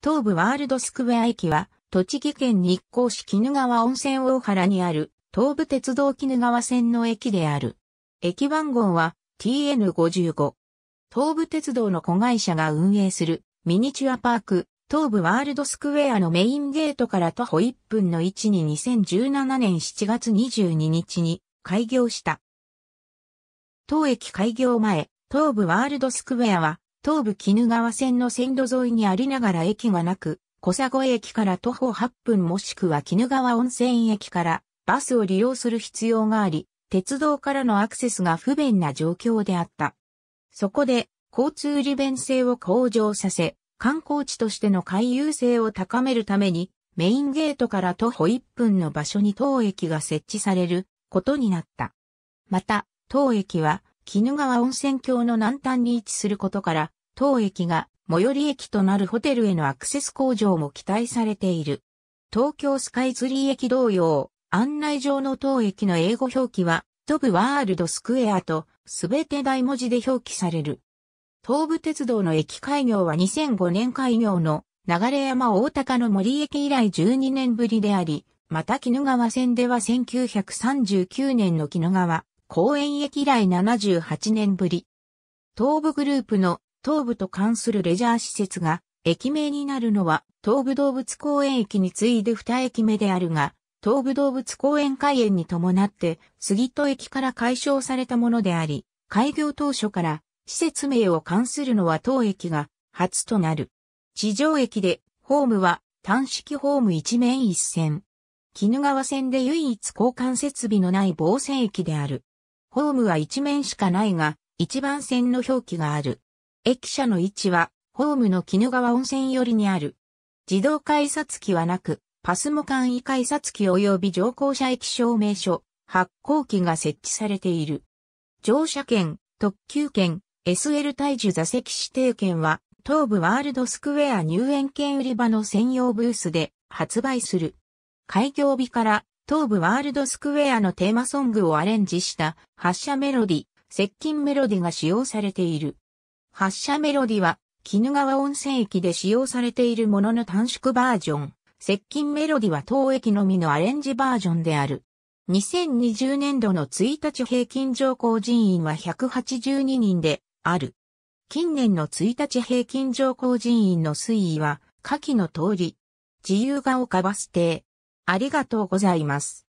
東武ワールドスクウェア駅は、栃木県日光市鬼怒川温泉大原にある、東武鉄道鬼怒川線の駅である。駅番号は TN55。東武鉄道の子会社が運営するミニチュアパーク、東武ワールドスクウェアのメインゲートから徒歩1分の位置に2017年7月22日に開業した。当駅開業前、東武ワールドスクウェアは東武鬼怒川線の線路沿いにありながら駅がなく、小佐越駅から徒歩8分もしくは鬼怒川温泉駅からバスを利用する必要があり、鉄道からのアクセスが不便な状況であった。そこで、交通利便性を向上させ、観光地としての回遊性を高めるために、メインゲートから徒歩1分の場所に当駅が設置されることになった。また、当駅は、鬼怒川温泉郷の南端に位置することから、当駅が最寄り駅となるホテルへのアクセス向上も期待されている。東京スカイツリー駅同様、案内上の当駅の英語表記は、トブワールドスクエアと、すべて大文字で表記される。東武鉄道の駅開業は2005年開業の流山大高の森駅以来12年ぶりであり、また鬼怒川線では1939年の鬼怒川公園駅以来78年ぶり。東武グループの東武と関するレジャー施設が駅名になるのは東武動物公園駅に次いで二駅目であるが、東武動物公園開園に伴って杉戸駅から解消されたものであり、開業当初から施設名を関するのは当駅が初となる。地上駅でホームは単式ホーム一面一線。絹川線で唯一交換設備のない防線駅である。ホームは一面しかないが、一番線の表記がある。駅舎の位置は、ホームの鬼怒川温泉寄りにある。自動改札機はなく、パスモ簡易改札機及び乗降者駅証明書、発行機が設置されている。乗車券、特急券、SL 体重座席指定券は、東武ワールドスクウェア入園券売り場の専用ブースで発売する。開業日から東武ワールドスクウェアのテーマソングをアレンジした発車メロディ、接近メロディが使用されている。発車メロディは、鬼怒川温泉駅で使用されているものの短縮バージョン。接近メロディは当駅のみのアレンジバージョンである。2020年度の1日平均乗降人員は182人である。近年の1日平均乗降人員の推移は、下記の通り。自由が丘バス停。ありがとうございます。